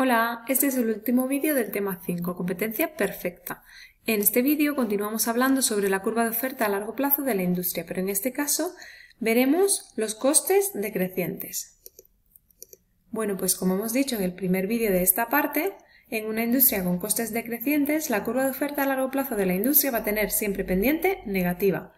Hola, este es el último vídeo del tema 5, competencia perfecta. En este vídeo continuamos hablando sobre la curva de oferta a largo plazo de la industria, pero en este caso veremos los costes decrecientes. Bueno, pues como hemos dicho en el primer vídeo de esta parte, en una industria con costes decrecientes, la curva de oferta a largo plazo de la industria va a tener siempre pendiente negativa.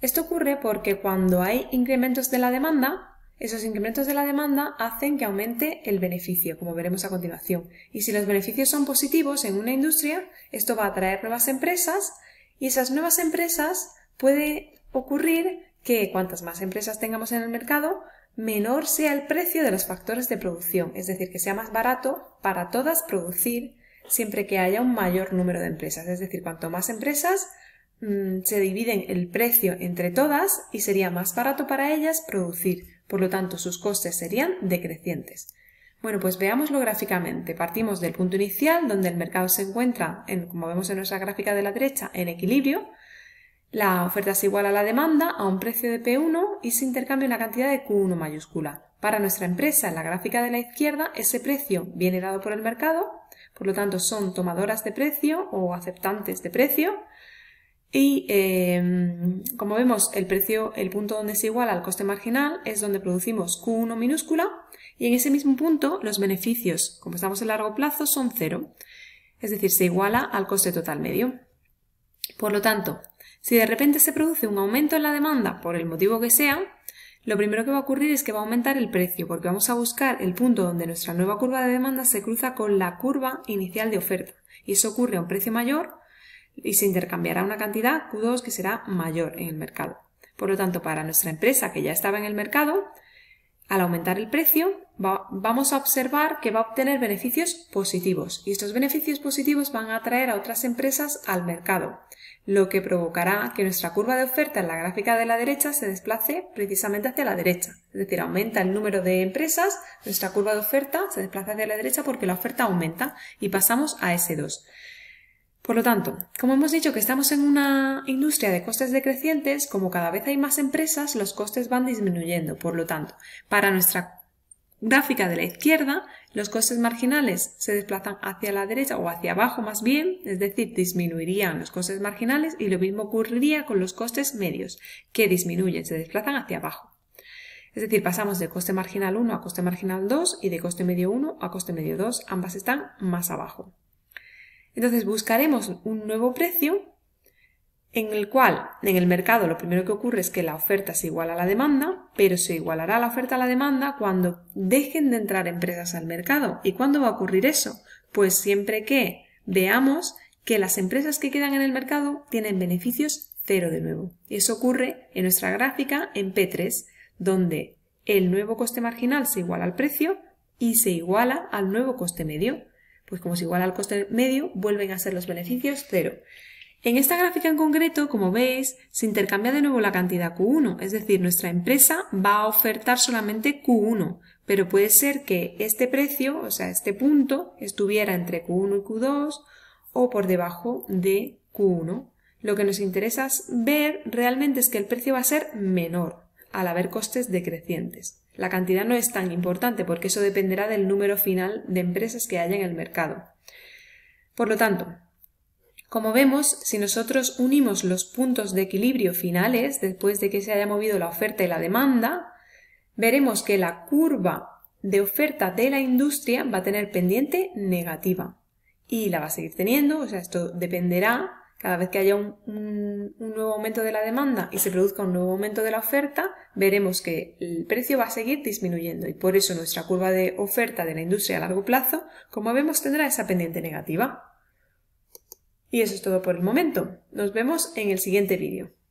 Esto ocurre porque cuando hay incrementos de la demanda, esos incrementos de la demanda hacen que aumente el beneficio, como veremos a continuación. Y si los beneficios son positivos en una industria, esto va a atraer nuevas empresas y esas nuevas empresas puede ocurrir que cuantas más empresas tengamos en el mercado, menor sea el precio de los factores de producción, es decir, que sea más barato para todas producir siempre que haya un mayor número de empresas. Es decir, cuanto más empresas, mm, se dividen el precio entre todas y sería más barato para ellas producir. Por lo tanto, sus costes serían decrecientes. Bueno, pues veámoslo gráficamente. Partimos del punto inicial, donde el mercado se encuentra, en, como vemos en nuestra gráfica de la derecha, en equilibrio. La oferta es igual a la demanda a un precio de P1 y se intercambia una cantidad de Q1 mayúscula. Para nuestra empresa, en la gráfica de la izquierda, ese precio viene dado por el mercado, por lo tanto son tomadoras de precio o aceptantes de precio, y em, como vemos, el precio, el punto donde se iguala al coste marginal es donde producimos Q1 minúscula y en ese mismo punto los beneficios, como estamos en largo plazo, son cero. Es decir, se iguala al coste total medio. Por lo tanto, si de repente se produce un aumento en la demanda por el motivo que sea, lo primero que va a ocurrir es que va a aumentar el precio porque vamos a buscar el punto donde nuestra nueva curva de demanda se cruza con la curva inicial de oferta y eso ocurre a un precio mayor y se intercambiará una cantidad Q2 que será mayor en el mercado. Por lo tanto, para nuestra empresa que ya estaba en el mercado, al aumentar el precio, vamos a observar que va a obtener beneficios positivos y estos beneficios positivos van a atraer a otras empresas al mercado, lo que provocará que nuestra curva de oferta en la gráfica de la derecha se desplace precisamente hacia la derecha. Es decir, aumenta el número de empresas, nuestra curva de oferta se desplaza hacia la derecha porque la oferta aumenta y pasamos a S2. Por lo tanto, como hemos dicho que estamos en una industria de costes decrecientes, como cada vez hay más empresas, los costes van disminuyendo. Por lo tanto, para nuestra gráfica de la izquierda, los costes marginales se desplazan hacia la derecha o hacia abajo más bien, es decir, disminuirían los costes marginales y lo mismo ocurriría con los costes medios, que disminuyen, se desplazan hacia abajo. Es decir, pasamos de coste marginal 1 a coste marginal 2 y de coste medio 1 a coste medio 2, ambas están más abajo. Entonces buscaremos un nuevo precio en el cual en el mercado lo primero que ocurre es que la oferta se iguala a la demanda, pero se igualará la oferta a la demanda cuando dejen de entrar empresas al mercado. ¿Y cuándo va a ocurrir eso? Pues siempre que veamos que las empresas que quedan en el mercado tienen beneficios cero de nuevo. eso ocurre en nuestra gráfica en P3, donde el nuevo coste marginal se iguala al precio y se iguala al nuevo coste medio. Pues como es igual al coste medio, vuelven a ser los beneficios cero. En esta gráfica en concreto, como veis, se intercambia de nuevo la cantidad Q1, es decir, nuestra empresa va a ofertar solamente Q1, pero puede ser que este precio, o sea, este punto, estuviera entre Q1 y Q2 o por debajo de Q1. Lo que nos interesa ver realmente es que el precio va a ser menor al haber costes decrecientes. La cantidad no es tan importante porque eso dependerá del número final de empresas que haya en el mercado. Por lo tanto, como vemos, si nosotros unimos los puntos de equilibrio finales después de que se haya movido la oferta y la demanda, veremos que la curva de oferta de la industria va a tener pendiente negativa y la va a seguir teniendo, o sea, esto dependerá cada vez que haya un, nuevo aumento de la demanda y se produzca un nuevo aumento de la oferta, veremos que el precio va a seguir disminuyendo y por eso nuestra curva de oferta de la industria a largo plazo, como vemos, tendrá esa pendiente negativa. Y eso es todo por el momento. Nos vemos en el siguiente vídeo.